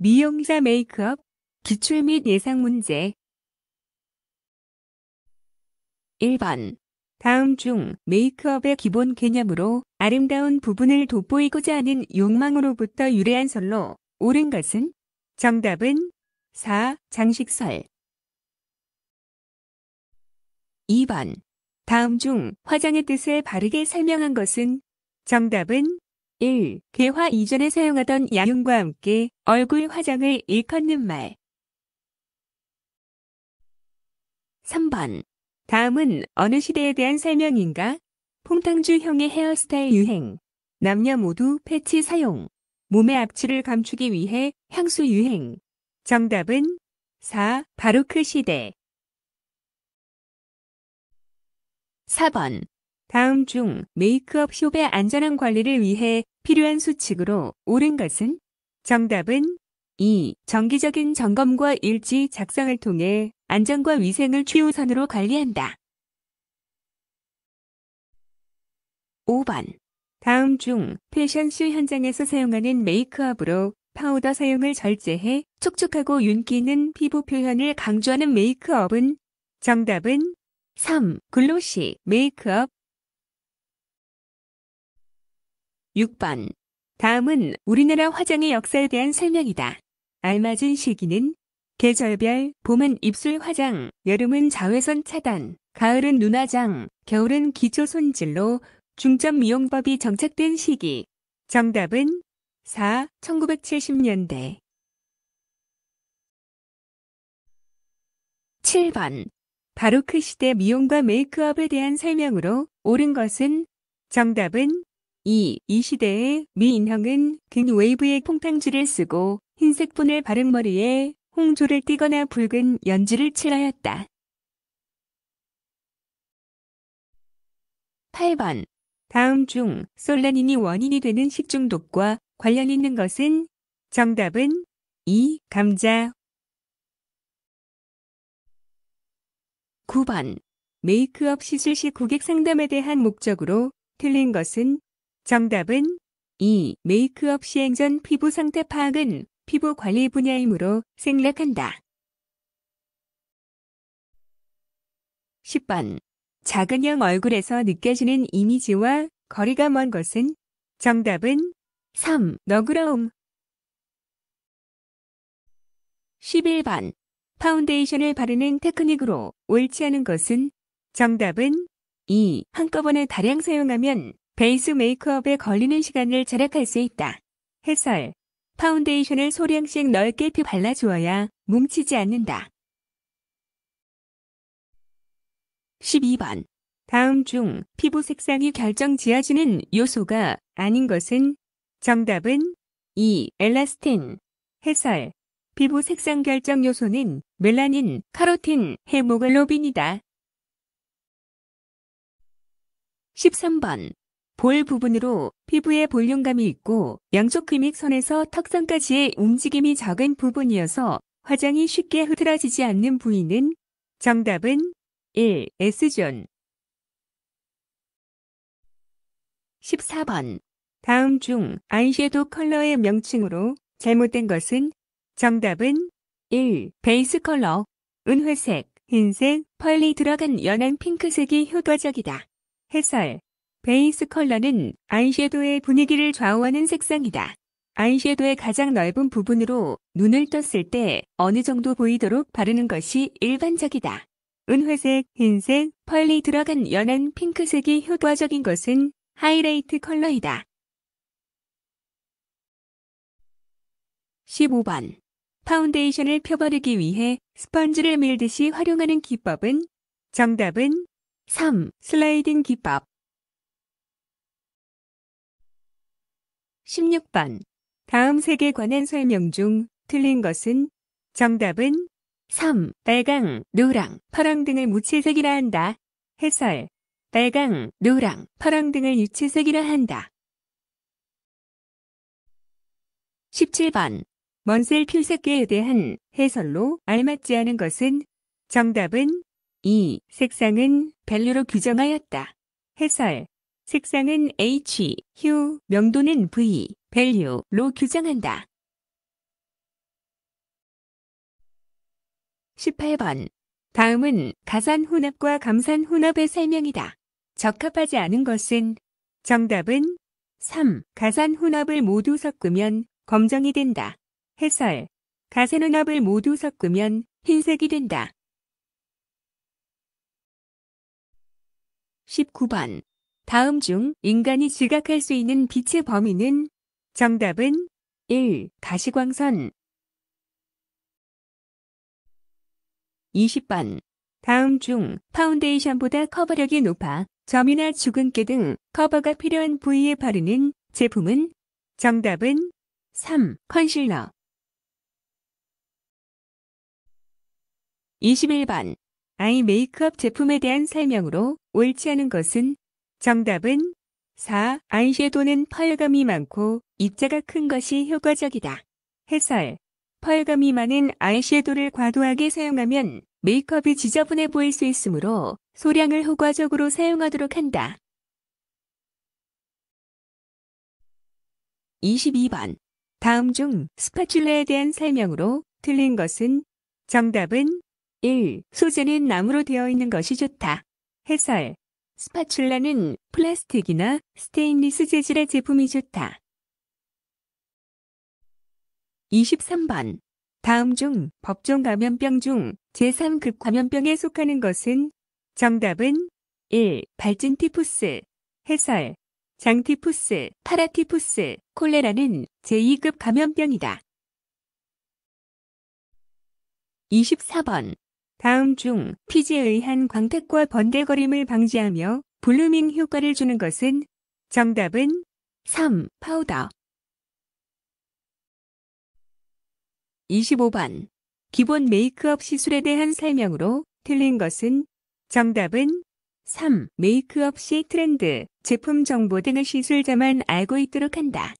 미용사 메이크업, 기출 및 예상 문제 1번 다음 중 메이크업의 기본 개념으로 아름다운 부분을 돋보이고자 하는 욕망으로부터 유래한 설로 옳은 것은? 정답은 4. 장식설 2번 다음 중 화장의 뜻을 바르게 설명한 것은? 정답은 1. 개화 이전에 사용하던 야용과 함께 얼굴 화장을 일컫는 말. 3번. 다음은 어느 시대에 대한 설명인가? 퐁탕주형의 헤어스타일 유행. 남녀 모두 패치 사용. 몸의 앞치를 감추기 위해 향수 유행. 정답은 4. 바로크 시대. 4번. 다음 중 메이크업 숍의 안전한 관리를 위해 필요한 수칙으로 옳은 것은? 정답은 2. 정기적인 점검과 일지 작성을 통해 안전과 위생을 최우선으로 관리한다. 5번. 다음 중 패션쇼 현장에서 사용하는 메이크업으로 파우더 사용을 절제해 촉촉하고 윤기 있는 피부 표현을 강조하는 메이크업은? 정답은 3. 글로시 메이크업 6번. 다음은 우리나라 화장의 역사에 대한 설명이다. 알맞은 시기는 계절별, 봄은 입술 화장, 여름은 자외선 차단, 가을은 눈화장, 겨울은 기초 손질로 중점 미용법이 정착된 시기. 정답은 4. 1970년대 7번. 바로크 시대 미용과 메이크업에 대한 설명으로 옳은 것은 정답은 2. 이 시대의 미인형은 긴 웨이브의 퐁탕주를 쓰고 흰색 분을 바른 머리에 홍조를 띠거나 붉은 연지를 칠하였다. 8번 다음 중 솔라닌이 원인이 되는 식중독과 관련 있는 것은 정답은 2. 감자 9번 메이크업 시술 시 고객 상담에 대한 목적으로 틀린 것은 정답은 2. 메이크업 시행 전 피부 상태 파악은 피부 관리 분야이므로 생략한다. 10번. 작은형 얼굴에서 느껴지는 이미지와 거리가 먼 것은 정답은 3. 너그러움. 11번. 파운데이션을 바르는 테크닉으로 옳지 않은 것은 정답은 2. 한꺼번에 다량 사용하면 베이스 메이크업에 걸리는 시간을 절약할 수 있다. 해설. 파운데이션을 소량씩 넓게 발라주어야 뭉치지 않는다. 12번. 다음 중 피부 색상이 결정 지어지는 요소가 아닌 것은 정답은 2. 엘라스틴. 해설. 피부 색상 결정 요소는 멜라닌, 카로틴, 헤모글로빈이다. 13번. 볼 부분으로 피부에 볼륨감이 있고 양쪽 근육선에서 턱선까지의 움직임이 적은 부분이어서 화장이 쉽게 흐트러지지 않는 부위는 정답은 1. 에스존 14번 다음 중 아이섀도 컬러의 명칭으로 잘못된 것은 정답은 1. 베이스 컬러 은회색, 흰색, 펄이 들어간 연한 핑크색이 효과적이다. 해설 베이스 컬러는 아이섀도의 분위기를 좌우하는 색상이다. 아이섀도의 가장 넓은 부분으로 눈을 떴을 때 어느 정도 보이도록 바르는 것이 일반적이다. 은회색, 흰색, 펄이 들어간 연한 핑크색이 효과적인 것은 하이라이트 컬러이다. 15번. 파운데이션을 펴바르기 위해 스펀지를 밀듯이 활용하는 기법은 정답은 3. 슬라이딩 기법. 16번. 다음 색에 관한 설명 중 틀린 것은 정답은 3. 빨강, 노랑, 파랑 등을 무채색이라 한다. 해설. 빨강, 노랑, 파랑 등을 유채색이라 한다. 17번. 먼셀 필색계에 대한 해설로 알맞지 않은 것은 정답은 2. 색상은 밸류로 규정하였다. 해설. 색상은 H, 휴, 명도는 V, 밸류로 규정한다. 18번. 다음은 가산 혼합과 감산 혼합의 설명이다. 적합하지 않은 것은 정답은 3. 가산 혼합을 모두 섞으면 검정이 된다. 해설. 가산 혼합을 모두 섞으면 흰색이 된다. 19번. 다음 중 인간이 지각할 수 있는 빛의 범위는 정답은 1. 가시광선 20번 다음 중 파운데이션보다 커버력이 높아 점이나 주근깨 등 커버가 필요한 부위에 바르는 제품은 정답은 3. 컨실러 21번 아이 메이크업 제품에 대한 설명으로 옳지 않은 것은 정답은 4. 아이섀도는 펄감이 많고 입자가 큰 것이 효과적이다. 해설. 펄감이 많은 아이섀도를 과도하게 사용하면 메이크업이 지저분해 보일 수 있으므로 소량을 효과적으로 사용하도록 한다. 22번. 다음 중 스파츌러에 대한 설명으로 틀린 것은 정답은 1. 소재는 나무로 되어 있는 것이 좋다. 해설. 스파츌라는 플라스틱이나 스테인리스 재질의 제품이 좋다. 23번. 다음 중 법종 감염병 중 제3급 감염병에 속하는 것은 정답은 1. 발진 티푸스 해설 장티푸스, 파라티푸스, 콜레라는 제2급 감염병이다. 24번 다음 중 피지에 의한 광택과 번데거림을 방지하며 블루밍 효과를 주는 것은 정답은 3. 파우더 25번 기본 메이크업 시술에 대한 설명으로 틀린 것은 정답은 3. 메이크업 시 트렌드, 제품 정보 등을 시술자만 알고 있도록 한다.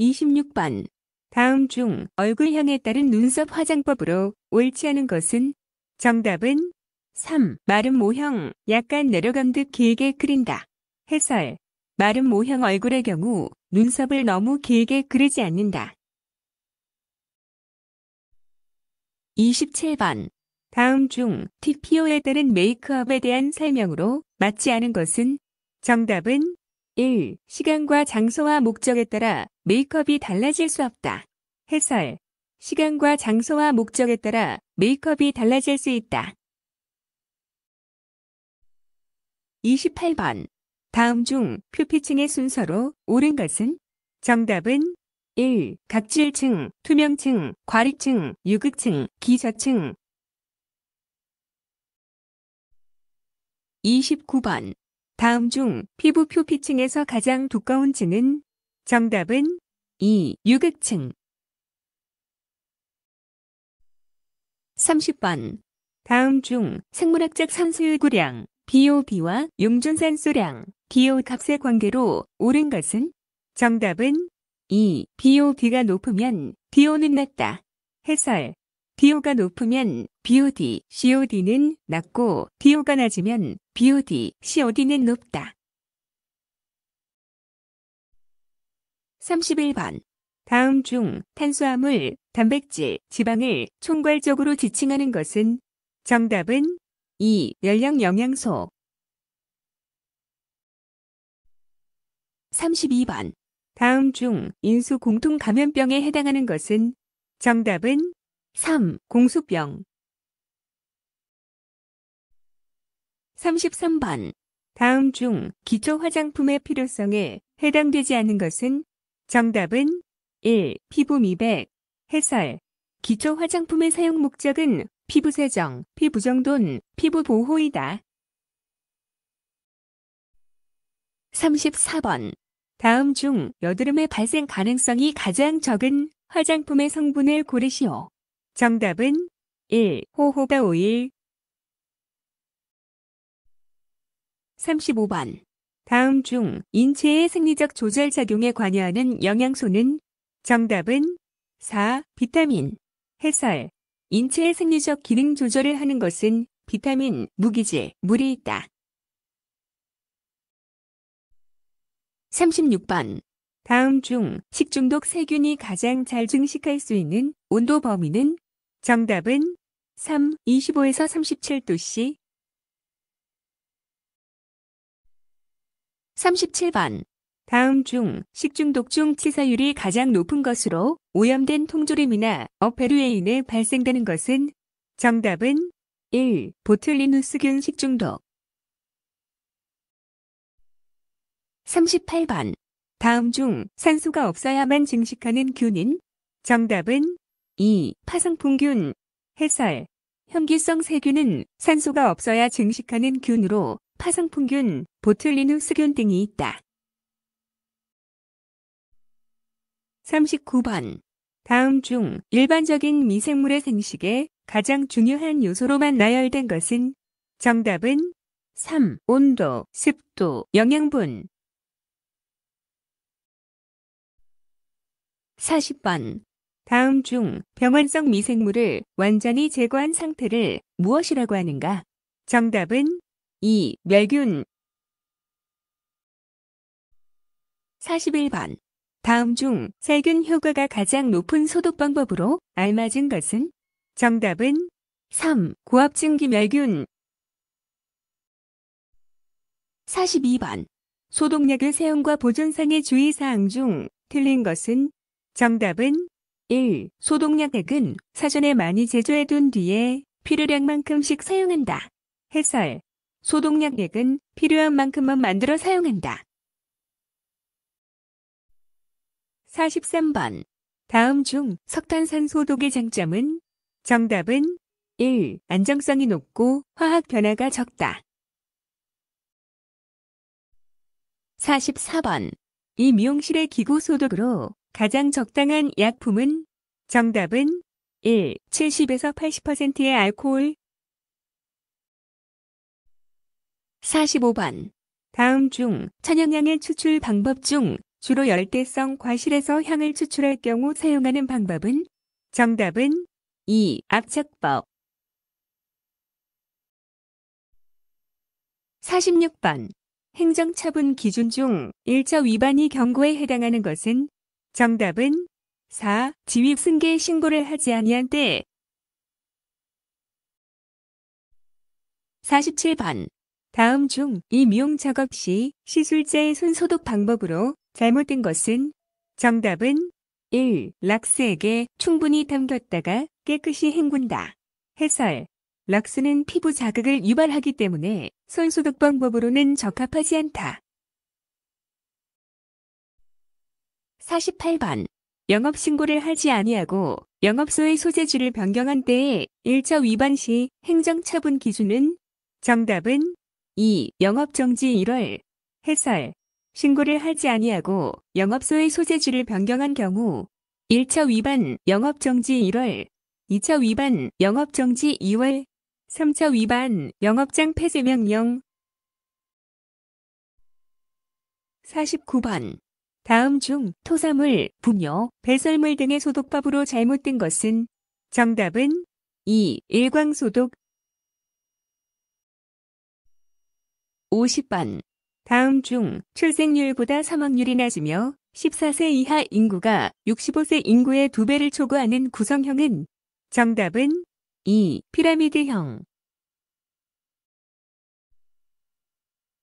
26번 다음 중 얼굴형에 따른 눈썹 화장법으로 옳지 않은 것은 정답은 3. 마름 모형, 약간 내려감 듯 길게 그린다. 해설. 마름 모형 얼굴의 경우 눈썹을 너무 길게 그리지 않는다. 27번. 다음 중 TPO에 따른 메이크업에 대한 설명으로 맞지 않은 것은 정답은 1. 시간과 장소와 목적에 따라 메이크업이 달라질 수 없다. 해설. 시간과 장소와 목적에 따라 메이크업이 달라질 수 있다. 28번. 다음 중 표피층의 순서로 옳은 것은? 정답은 1. 각질층, 투명층, 과립층, 유극층, 기저층. 29번. 다음 중 피부 표피층에서 가장 두꺼운 층은 정답은 2. 유극층 30번 다음 중 생물학적 산소유구량 BOB와 용존산소량 BO 값의 관계로 옳은 것은? 정답은 2. BOB가 높으면 BO는 낮다. 해설 BO가 높으면 BOD, COD는 낮고 BO가 낮으면 BOD, COD는 높다. 31번. 다음 중 탄수화물, 단백질, 지방을 총괄적으로 지칭하는 것은 정답은 2. 열량 영양소 32번. 다음 중 인수 공통 감염병에 해당하는 것은 정답은 3. 공수병 33번. 다음 중 기초 화장품의 필요성에 해당되지 않는 것은 정답은 1. 피부 미백. 해설. 기초 화장품의 사용 목적은 피부 세정, 피부 정돈, 피부 보호이다. 34번. 다음 중 여드름의 발생 가능성이 가장 적은 화장품의 성분을 고르시오. 정답은 1. 호호바 오일 35번. 다음 중 인체의 생리적 조절 작용에 관여하는 영양소는 정답은 4. 비타민. 해설. 인체의 생리적 기능 조절을 하는 것은 비타민, 무기질, 물이 있다. 36번. 다음 중 식중독 세균이 가장 잘 증식할 수 있는 온도 범위는 정답은 3. 25에서 37도씨, 37번. 다음 중 식중독 중 치사율이 가장 높은 것으로 오염된 통조림이나 어페루에인에 발생되는 것은 정답은 1. 보틀리누스균 식중독 38번. 다음 중 산소가 없어야만 증식하는 균인 정답은 2. 파상풍균 해설 현기성 세균은 산소가 없어야 증식하는 균으로 파상풍균, 보틀리누스균 등이 있다. 39번. 다음 중 일반적인 미생물의 생식에 가장 중요한 요소로만 나열된 것은 정답은 3. 온도, 습도, 영양분. 40번. 다음 중 병원성 미생물을 완전히 제거한 상태를 무엇이라고 하는가? 정답은 2. 멸균 41번 다음 중 살균 효과가 가장 높은 소독 방법으로 알맞은 것은? 정답은 3. 고압증기 멸균 42번 소독약의 사용과 보존상의 주의사항 중 틀린 것은? 정답은 1. 소독약액은 사전에 많이 제조해둔 뒤에 필요량만큼씩 사용한다. 해설 소독약액은 필요한 만큼만 만들어 사용한다. 43번. 다음 중 석탄산 소독의 장점은 정답은 1. 안정성이 높고 화학 변화가 적다. 44번. 이 미용실의 기구 소독으로 가장 적당한 약품은 정답은 1. 70에서 80%의 알코올 45번. 다음 중 천연향의 추출 방법 중 주로 열대성 과실에서 향을 추출할 경우 사용하는 방법은 정답은 2. 압착법. 46번. 행정처분 기준 중 1차 위반이 경고에 해당하는 것은 정답은 4. 지휘 승계 신고를 하지 아니한 때 47번. 다음 중 이 미용 작업 시 시술자의 손 소독 방법으로 잘못된 것은 정답은 1. 락스에게 충분히 담겼다가 깨끗이 헹군다. 해설 락스는 피부 자극을 유발하기 때문에 손 소독 방법으로는 적합하지 않다. 48번 영업 신고를 하지 아니하고 영업소의 소재지를 변경한 때에 1차 위반 시 행정처분 기준은 정답은 2. 영업정지 1월 해설 신고를 하지 아니하고 영업소의 소재지를 변경한 경우 1차 위반 영업정지 1월 2차 위반 영업정지 2월 3차 위반 영업장 폐쇄 명령 49번 다음 중 토사물, 분뇨, 배설물 등의 소독법으로 잘못된 것은 정답은 2. 일광소독 50번. 다음 중 출생률보다 사망률이 낮으며 14세 이하 인구가 65세 인구의 두배를 초과하는 구성형은 정답은 2. 피라미드형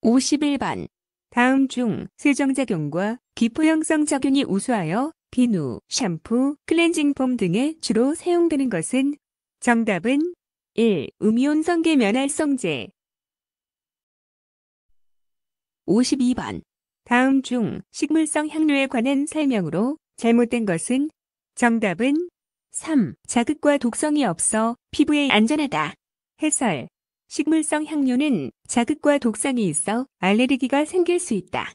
51번. 다음 중 세정작용과 기포형성 작용이 우수하여 비누, 샴푸, 클렌징 폼 등에 주로 사용되는 것은 정답은 1. 음이온성계 면활성제 52번. 다음 중 식물성 향료에 관한 설명으로 잘못된 것은 정답은 3. 자극과 독성이 없어 피부에 안전하다. 해설. 식물성 향료는 자극과 독성이 있어 알레르기가 생길 수 있다.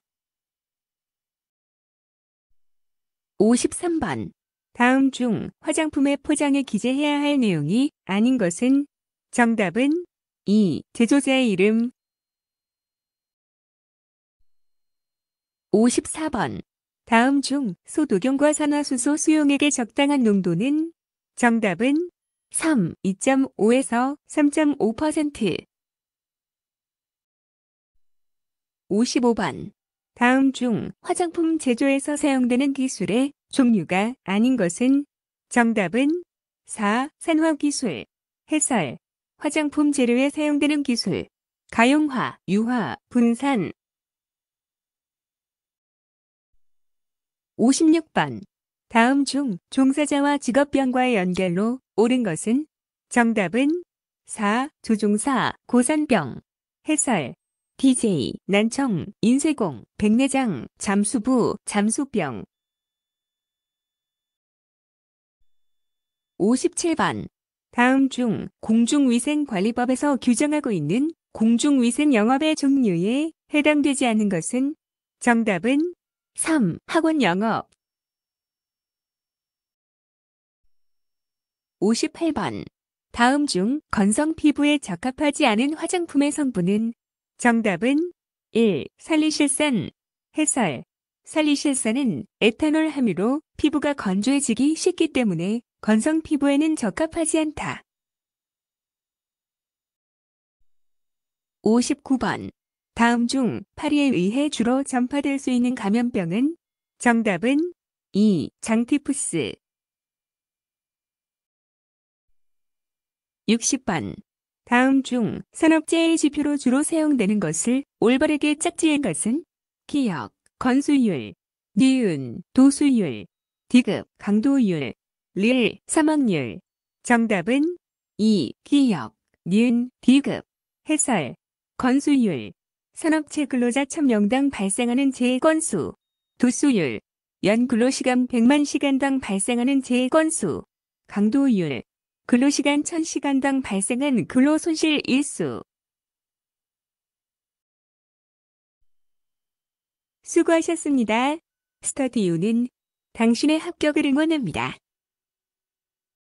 53번. 다음 중 화장품의 포장에 기재해야 할 내용이 아닌 것은 정답은 2. 제조자의 이름, 54번 다음 중 소도경과 산화수소 수용액의 적당한 농도는 정답은 3, 2.5에서 3.5% 55번 다음 중 화장품 제조에서 사용되는 기술의 종류가 아닌 것은 정답은 4. 산화기술 해설 화장품 재료에 사용되는 기술 가용화, 유화, 분산, 56번. 다음 중 종사자와 직업병과의 연결로 옳은 것은 정답은 4. 조종사, 고산병. 해설. DJ, 난청, 인쇄공, 백내장, 잠수부, 잠수병. 57번. 다음 중 공중위생관리법에서 규정하고 있는 공중위생 영업의 종류에 해당되지 않은 것은 정답은 3. 학원 영업 58번 다음 중 건성 피부에 적합하지 않은 화장품의 성분은 정답은 1. 살리실산 해설 살리실산은 에탄올 함유로 피부가 건조해지기 쉽기 때문에 건성 피부에는 적합하지 않다. 59번 다음 중 파리에 의해 주로 전파될 수 있는 감염병은? 정답은 2. 장티푸스 60번 다음 중 산업재해 지표로 주로 사용되는 것을 올바르게 짝지은 것은? 기역, 건수율, 니은, 도수율, 디귿, 강도율, 릴, 사망률 정답은 2. 기역, 니은, 디귿 해설, 건수율 산업체 근로자 참여당 발생하는 재건수, 해 도수율, 연 근로시간 100만 시간당 발생하는 재건수, 해 강도율, 근로시간 1000시간당 발생한 근로손실 일수. 수고하셨습니다. 스터디유는 당신의 합격을 응원합니다.